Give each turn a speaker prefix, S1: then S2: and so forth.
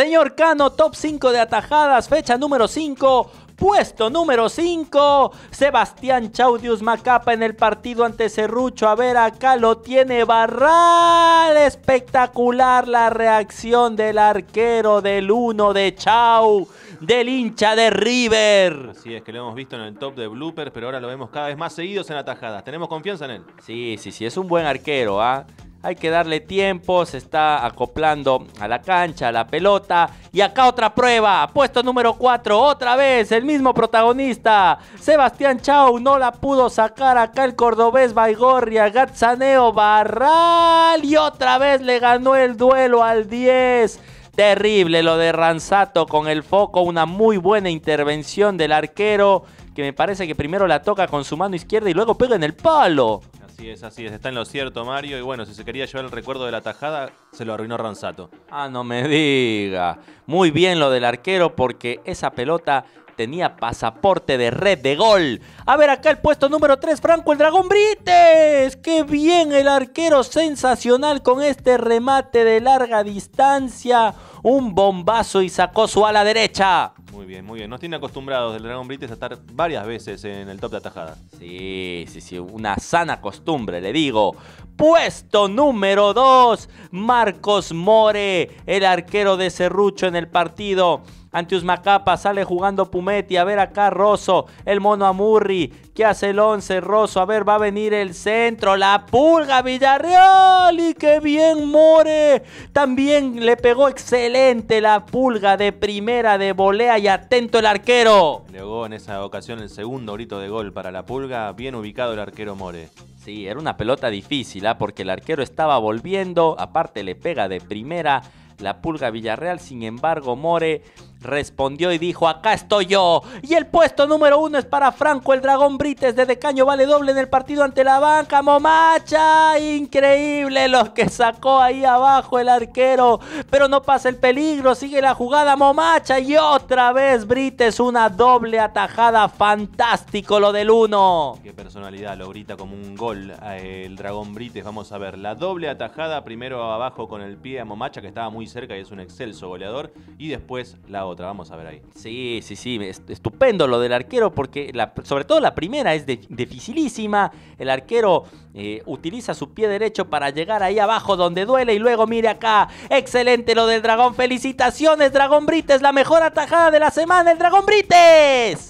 S1: Señor Cano, top 5 de atajadas, fecha número 5. Puesto número 5, Sebastián Chaudius Macapa en el partido ante Cerrucho. A ver, acá lo tiene Barral. Espectacular la reacción del arquero del 1 de Chau, del hincha de River.
S2: Así es, que lo hemos visto en el top de bloopers, pero ahora lo vemos cada vez más seguidos en atajadas. ¿Tenemos confianza en él? Sí, sí, sí, es un buen arquero, ¿ah? Hay que darle tiempo, se está acoplando a la cancha, a la pelota. Y acá
S1: otra prueba, puesto número 4, otra vez el mismo protagonista. Sebastián Chau no la pudo sacar acá el cordobés Baigorria, Gatzaneo Barral. Y otra vez le ganó el duelo al 10. Terrible lo de Ranzato con el foco, una muy buena intervención del arquero que me parece que primero la toca con su mano izquierda y luego pega en el palo.
S2: Sí, es, así Está en lo cierto, Mario. Y bueno, si se quería llevar el recuerdo de la tajada, se lo arruinó Ranzato. Ah, no me diga.
S1: Muy bien lo del arquero, porque esa pelota tenía pasaporte de red de gol. A ver, acá el puesto número 3, Franco el Dragón Brites. ¡Qué bien el arquero! Sensacional con este remate de larga distancia. Un bombazo y
S2: sacó su ala derecha bien, muy bien. Nos tiene acostumbrados el Dragón Brites a estar varias veces en el top de atajada. Sí, sí, sí, una sana costumbre, le digo. Puesto
S1: número 2, Marcos More, el arquero de Cerrucho en el partido. Antius Macapa sale jugando Pumetti. A ver acá Rosso. El mono Amurri. ¿Qué hace el 11? Rosso. A ver, va a venir el centro. La pulga Villarreal. Y qué bien More. También le pegó excelente la pulga de primera de volea. Y atento el arquero.
S2: Llegó en esa ocasión el segundo grito de gol para la pulga. Bien ubicado el arquero More. Sí, era una pelota difícil, ¿ah? porque el arquero estaba
S1: volviendo, aparte le pega de primera la pulga Villarreal, sin embargo More Respondió y dijo, acá estoy yo. Y el puesto número uno es para Franco, el dragón Brites de Decaño, vale doble en el partido ante la banca, Momacha. Increíble los que sacó ahí abajo el arquero. Pero no pasa el peligro, sigue la jugada Momacha. Y otra vez Brites, una doble atajada, fantástico lo del
S2: uno. Qué personalidad, lo grita como un gol eh, el dragón Brites. Vamos a ver, la doble atajada primero abajo con el pie a Momacha, que estaba muy cerca y es un excelso goleador. Y después la otra, vamos a ver ahí. Sí, sí, sí, estupendo lo del arquero porque la, sobre todo la
S1: primera es dificilísima. El arquero eh, utiliza su pie derecho para llegar ahí abajo donde duele y luego mire acá. Excelente lo del dragón. Felicitaciones, dragón Brites, la mejor atajada de la semana, el dragón Brites.